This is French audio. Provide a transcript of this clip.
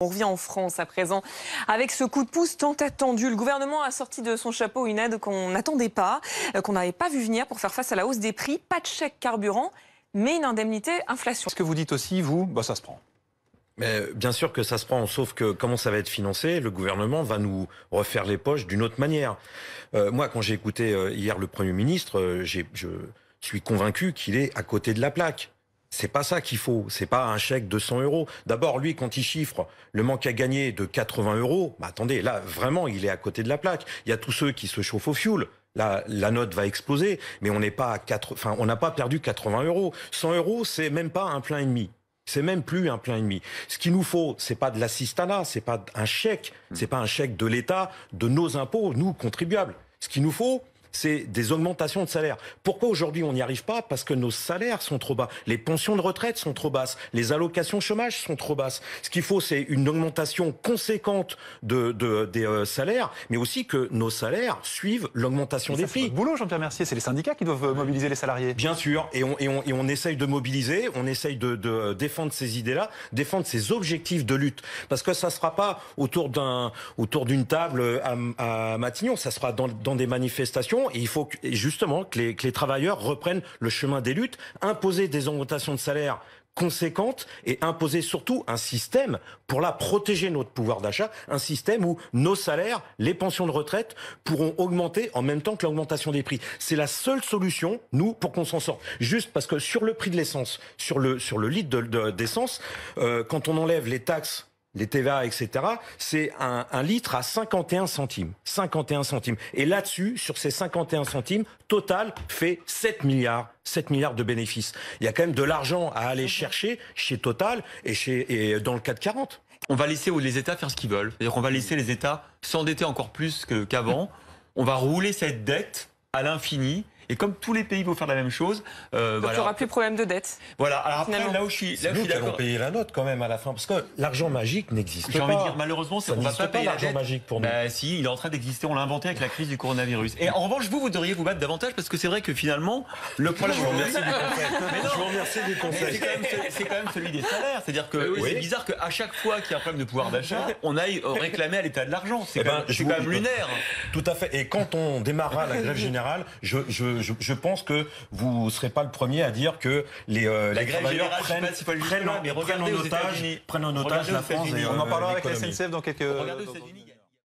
On revient en France à présent avec ce coup de pouce tant attendu. Le gouvernement a sorti de son chapeau une aide qu'on n'attendait pas, euh, qu'on n'avait pas vu venir pour faire face à la hausse des prix. Pas de chèque carburant, mais une indemnité inflation. Ce que vous dites aussi, vous, bah, ça se prend. Mais euh, bien sûr que ça se prend, sauf que comment ça va être financé Le gouvernement va nous refaire les poches d'une autre manière. Euh, moi, quand j'ai écouté hier le Premier ministre, je suis convaincu qu'il est à côté de la plaque. C'est pas ça qu'il faut. C'est pas un chèque de 100 euros. D'abord, lui, quand il chiffre le manque à gagner de 80 euros, bah attendez, là, vraiment, il est à côté de la plaque. Il y a tous ceux qui se chauffent au fioul. Là, la note va exploser, mais on n'est pas à 4, enfin, on n'a pas perdu 80 euros. 100 euros, c'est même pas un plein et demi. C'est même plus un plein et demi. Ce qu'il nous faut, c'est pas de l'assistanat, c'est pas un chèque, c'est pas un chèque de l'État, de nos impôts, nous contribuables. Ce qu'il nous faut, c'est des augmentations de salaires Pourquoi aujourd'hui on n'y arrive pas Parce que nos salaires sont trop bas, les pensions de retraite sont trop basses, les allocations chômage sont trop basses. Ce qu'il faut, c'est une augmentation conséquente de, des euh, salaires, mais aussi que nos salaires suivent l'augmentation des prix. C'est boulot, Jean-Pierre Mercier, c'est les syndicats qui doivent euh, mobiliser les salariés. Bien sûr, et on, et on, et essaye de mobiliser, on essaye de, euh, défendre ces idées-là, défendre ces objectifs de lutte, parce que ça ne sera pas autour d'un autour d'une table à, à Matignon, ça sera dans, dans des manifestations et il faut justement que les, travailleurs reprennent le chemin des luttes, imposer des augmentations de salaire conséquentes et imposer surtout un système pour la protéger notre pouvoir d'achat, un système où nos salaires, les pensions de retraite pourront augmenter en même temps que l'augmentation des prix. C'est la seule solution, nous, pour qu'on s'en sorte. Juste parce que sur le prix de l'essence, sur le, sur le litre d'essence, euh, quand on enlève les taxes les TVA, etc., c'est un, litre à 51 centimes. 51 centimes. Et là-dessus, sur ces 51 centimes, Total fait 7 milliards. 7 milliards de bénéfices. Il y a quand même de l'argent à aller chercher chez Total et, chez, et dans le 40. On va laisser les États faire ce qu'ils veulent. C'est-à-dire qu'on va laisser les États s'endetter encore plus qu'avant. On va rouler cette dette à l'infini et comme tous les pays vont faire la même chose, euh, il n'y aura plus de problème de dette. Voilà. Alors Finalement. là où je suis, là nous allons payer la note quand même à la fin, parce que l'argent magique n'existe pas. J'ai envie de dire malheureusement, ça ne va pas, payer l'argent magique pour nous. Bah, si, il est en train d'exister. On l'a inventé avec la crise du coronavirus. Et en revanche, vous, vous devriez vous battre davantage parce que c'est vrai que finalement, le problème. Je vous remercie du conseil. du conseil. C'est quand, même celui des salaires. C'est-à-dire que c'est bizarre qu'à chaque fois qu'il y a un problème de pouvoir d'achat, on aille réclamer à l'État de l'argent. C'est eh ben, quand, même lunaire. Tout à fait. Et quand on démarrera la grève générale, je, je je, je, pense que vous ne serez pas le premier à dire que les, euh, les travailleurs prennent, pas, prennent, prennent, mais prennent en otage, prennent en otage la France. Et, on en euh, parlera avec la SNCF dans quelques...